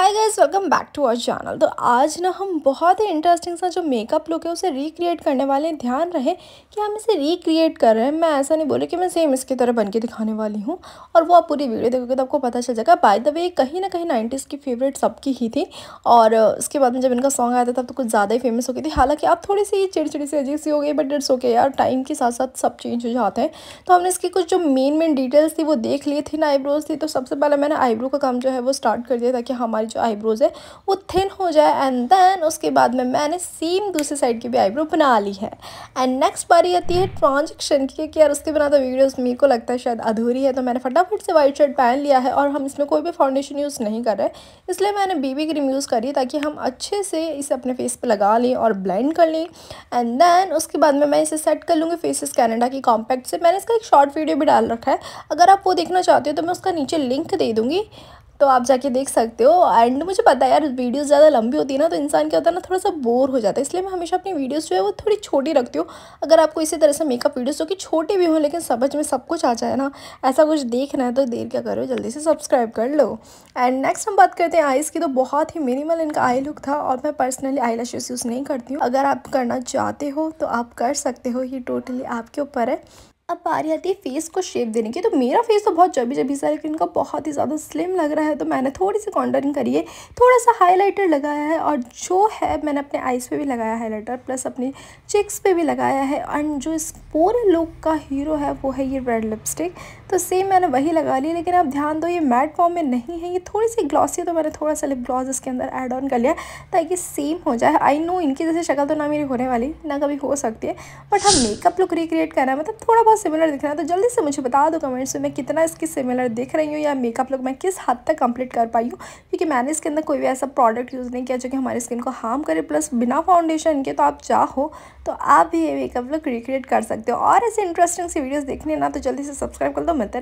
hi guys welcome back to our channel तो आज ना हम बहुत ही इंटरेस्टिंग सा जो मेकअप लुक है उसे रिक्रिएट करने वाले हैं ध्यान रहे कि हम इसे रिक्रिएट कर रहे हैं मैं ऐसा नहीं बोले कि मैं सेम इसकी तरह बनके दिखाने वाली हूँ और वो आप पूरी वीडियो देखोगे तो आपको पता चल जाएगा बाय द वे कहीं ना कहीं नाइन्टीज़ की फेवरेट सबकी ही थी और उसके बाद में जब इनका सॉन्ग आया था तब तो कुछ ज़्यादा ही फेमस हो गई थी हालाँकि आप थोड़ी सी चिड़चिड़ी सी अजीब सी हो गई बट इट्स ओके यार टाइम के साथ साथ सब चेंज हो जाते हैं तो हमने इसकी कुछ जो मेन मेन डिटेल्स थी वो देख लिए थी ना आईब्रोज थी तो सबसे पहले मैंने आईब्रो का काम जो है वो स्टार्ट कर दिया था कि हमारी जो आईब्रोज़ है वो थिन हो जाए एंड देन उसके बाद में मैंने सेम दूसरी साइड की भी आईब्रो बना ली है एंड नेक्स्ट बारी आती है ट्रांजेक्शन की क्योंकि यार उसके बिना तो मेरे को लगता है शायद अधूरी है तो मैंने फटाफट से वाइट शर्ट पहन लिया है और हम इसमें कोई भी फाउंडेशन यूज़ नहीं कर रहे इसलिए मैंने बीबी क्रीम यूज़ करी ताकि हम अच्छे से इसे अपने फेस पर लगा लें और ब्लेंड कर लें एंड देन उसके बाद में मैं इसे सेट कर लूँगी फेसिस कैनेडा की कॉम्पैक्ट से मैंने इसका एक शॉर्ट वीडियो भी डाल रखा है अगर आप वो देखना चाहते हो तो मैं उसका नीचे लिंक दे दूँगी तो आप जाके देख सकते हो एंड मुझे पता है यार वीडियोस ज़्यादा लंबी होती है ना तो इंसान क्या होता है ना थोड़ा सा बोर हो जाता है इसलिए मैं हमेशा अपनी वीडियोस जो है वो थोड़ी छोटी रखती हूँ अगर आपको इसी तरह से मेकअप वीडियोस जो कि छोटे भी हों लेकिन समझ में सब कुछ आ जाए ना ऐसा कुछ देखना है तो देर क्या करो जल्दी से सब्सक्राइब कर लो एंड नेक्स्ट हम बात करते हैं आईज की तो बहुत ही मिनिमल इनका आई लुक था और मैं पर्सनली आई यूज़ नहीं करती हूँ अगर आप करना चाहते हो तो आप कर सकते हो ये टोटली आपके ऊपर है अब बारी आती है फेस को शेप देने की तो मेरा फेस तो बहुत जबी जबी सा है लेकिन इनका बहुत ही ज़्यादा स्लिम लग रहा है तो मैंने थोड़ी सी कॉन्डरिंग करी है थोड़ा सा हाईलाइटर लगाया है और जो है मैंने अपने आइज़ पे भी लगाया हाईलाइटर प्लस अपने चिक्स पे भी लगाया है एंड जो इस पूरे लुक का हीरो है वो है ये रेड लिपस्टिक तो सेम मैंने वही लगा ली लेकिन आप ध्यान दो ये मैट फॉर्म में नहीं है ये थोड़ी सी ग्लॉसी है तो मैंने थोड़ा सा लिप ग्लॉस इसके अंदर एड ऑन कर लिया ताकि सेम हो जाए आई नो इनकी जैसे शक्ल तो ना मेरी होने वाली ना कभी हो सकती है बट हम मेकअप लुक रिक्रिएट करना है मतलब थोड़ा बहुत सिमिलर दिख रहा है तो जल्दी से मुझे बता दो कमेंट्स में मैं कितना इसकी सिमिलर दिख रही हूँ या मेकअप लुक मैं किस हद तक कंप्लीट कर पाई हूँ क्योंकि मैंने इसके अंदर कोई भी ऐसा प्रोडक्ट यूज़ नहीं किया जो कि हमारी स्किन को हार्म करे प्लस बिना फाउंडेशन के तो आप चाहो तो आप भी ये मेकअप लुक रिक्रिएट कर सकते हो और ऐसे इंटरेस्टिंग सी वीडियोज़ देखने ना तो जल्दी से सब्सक्राइब कर दो मिलते